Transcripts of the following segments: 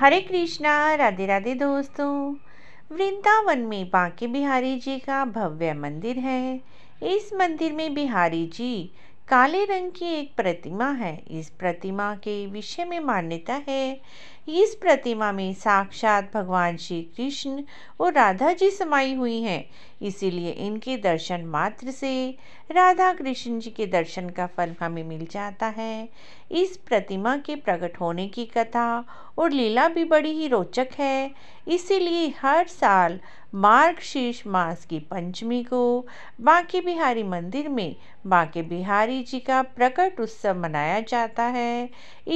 हरे कृष्णा राधे राधे दोस्तों वृंदावन में बांके बिहारी जी का भव्य मंदिर है इस मंदिर में बिहारी जी काले रंग की एक प्रतिमा है इस प्रतिमा के विषय में मान्यता है इस प्रतिमा में साक्षात भगवान श्री कृष्ण और राधा जी समाई हुई हैं इसीलिए इनके दर्शन मात्र से राधा कृष्ण जी के दर्शन का फल हमें मिल जाता है इस प्रतिमा के प्रकट होने की कथा और लीला भी बड़ी ही रोचक है इसीलिए हर साल मार्गशीर्ष मास की पंचमी को बांके बिहारी मंदिर में बांके बिहारी जी का प्रकट उत्सव मनाया जाता है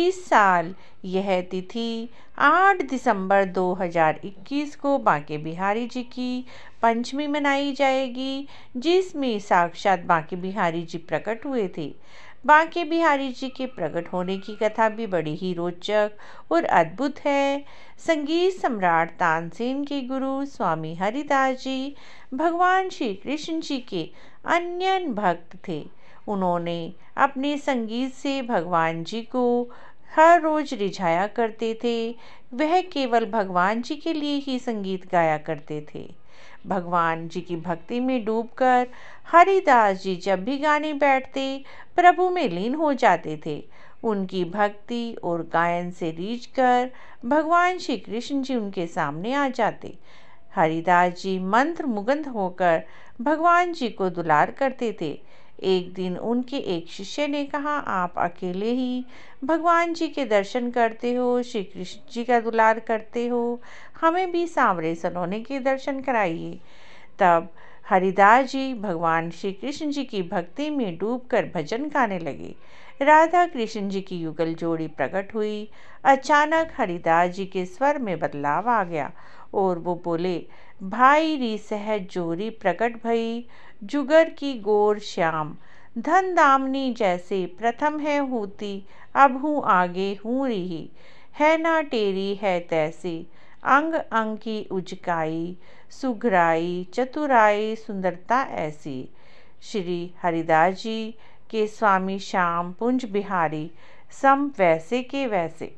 इस साल यह तिथि 8 दिसंबर 2021 को बांके बिहारी जी की पंचमी मनाई जाएगी जिसमें साक्षात बांके बिहारी जी प्रकट हुए थे बांके बिहारी जी के प्रकट होने की कथा भी बड़ी ही रोचक और अद्भुत है संगीत सम्राट तानसेन के गुरु स्वामी हरिदास जी भगवान श्री कृष्ण जी के अन्य भक्त थे उन्होंने अपने संगीत से भगवान जी को हर रोज रिझाया करते थे वह केवल भगवान जी के लिए ही संगीत गाया करते थे भगवान जी की भक्ति में डूबकर हरिदास जी जब भी गाने बैठते प्रभु में लीन हो जाते थे उनकी भक्ति और गायन से रीझ कर भगवान श्री कृष्ण जी उनके सामने आ जाते हरिदास जी मंत्र मुगंध होकर भगवान जी को दुलार करते थे एक दिन उनके एक शिष्य ने कहा आप अकेले ही भगवान जी के दर्शन करते हो श्री कृष्ण जी का दुलार करते हो हमें भी सांवरे सलोने के दर्शन कराइए तब हरिदास जी भगवान श्री कृष्ण जी की भक्ति में डूबकर भजन गाने लगे राधा कृष्ण जी की युगल जोड़ी प्रकट हुई अचानक हरिदास जी के स्वर में बदलाव आ गया और वो बोले भाई री सह जोरी प्रकट भई जुगर की गोर श्याम धन दामनी जैसे प्रथम है होती अब हूँ आगे हूँ रही है ना टेरी है तैसे अंग अंग की उजकाई सुघराई चतुराई सुंदरता ऐसी श्री हरिदास जी के स्वामी श्याम पुंज बिहारी सम वैसे के वैसे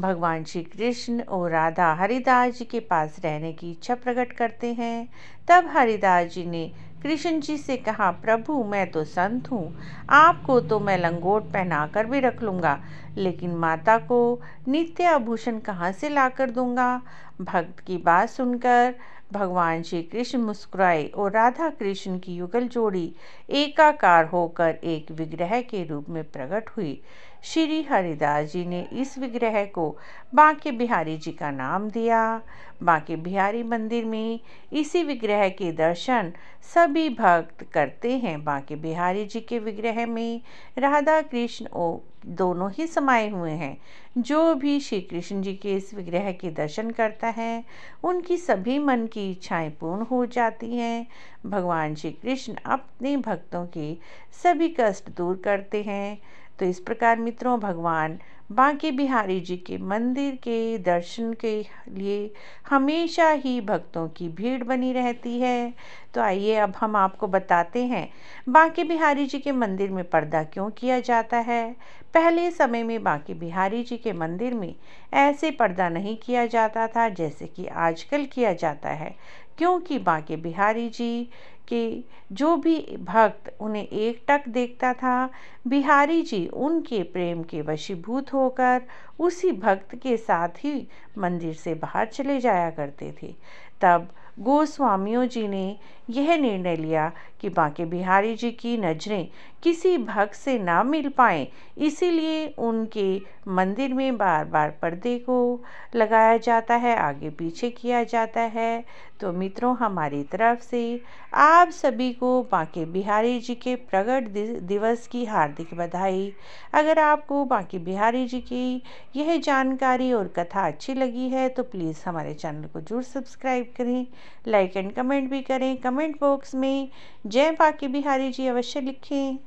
भगवान श्री कृष्ण और राधा हरिदास जी के पास रहने की इच्छा प्रकट करते हैं तब हरिदास जी ने कृष्ण जी से कहा प्रभु मैं तो संत हूँ आपको तो मैं लंगोट पहनाकर भी रख लूँगा लेकिन माता को नित्य आभूषण कहाँ से लाकर दूंगा भक्त की बात सुनकर भगवान श्री कृष्ण मुस्कुराए और राधा कृष्ण की युगल जोड़ी एकाकार होकर एक विग्रह के रूप में प्रकट हुई श्री हरिदास जी ने इस विग्रह को बांके बिहारी जी का नाम दिया बांके बिहारी मंदिर में इसी विग्रह के दर्शन सभी भक्त करते हैं बांके बिहारी जी के विग्रह में राधा कृष्ण और दोनों ही समाये हुए हैं जो भी श्री कृष्ण जी के इस विग्रह के दर्शन करता है उनकी सभी मन की इच्छाएं पूर्ण हो जाती हैं भगवान श्री कृष्ण अपने भक्तों के सभी कष्ट दूर करते हैं तो इस प्रकार मित्रों भगवान बांके बिहारी जी के मंदिर के दर्शन के लिए हमेशा ही भक्तों की भीड़ बनी रहती है तो आइए अब हम आपको बताते हैं बांके बिहारी जी के मंदिर में पर्दा क्यों किया जाता है पहले समय में बांके बिहारी जी के मंदिर में ऐसे पर्दा नहीं किया जाता था जैसे कि आजकल किया जाता है क्योंकि बांके बिहारी जी के जो भी भक्त उन्हें एक टक देखता था बिहारी जी उनके प्रेम के वशीभूत होकर उसी भक्त के साथ ही मंदिर से बाहर चले जाया करते थे तब गोस्वामियों जी ने यह निर्णय लिया कि बांके बिहारी जी की नज़रें किसी भक्त से ना मिल पाएं इसीलिए उनके मंदिर में बार बार पर्दे को लगाया जाता है आगे पीछे किया जाता है तो मित्रों हमारी तरफ से आप सभी को बांके बिहारी जी के प्रकट दिवस की हार्दिक बधाई अगर आपको बांके बिहारी जी की यह जानकारी और कथा अच्छी लगी है तो प्लीज़ हमारे चैनल को जरूर सब्सक्राइब करें लाइक एंड कमेंट भी करें कमेंट बॉक्स में जय बाकी बिहारी जी अवश्य लिखें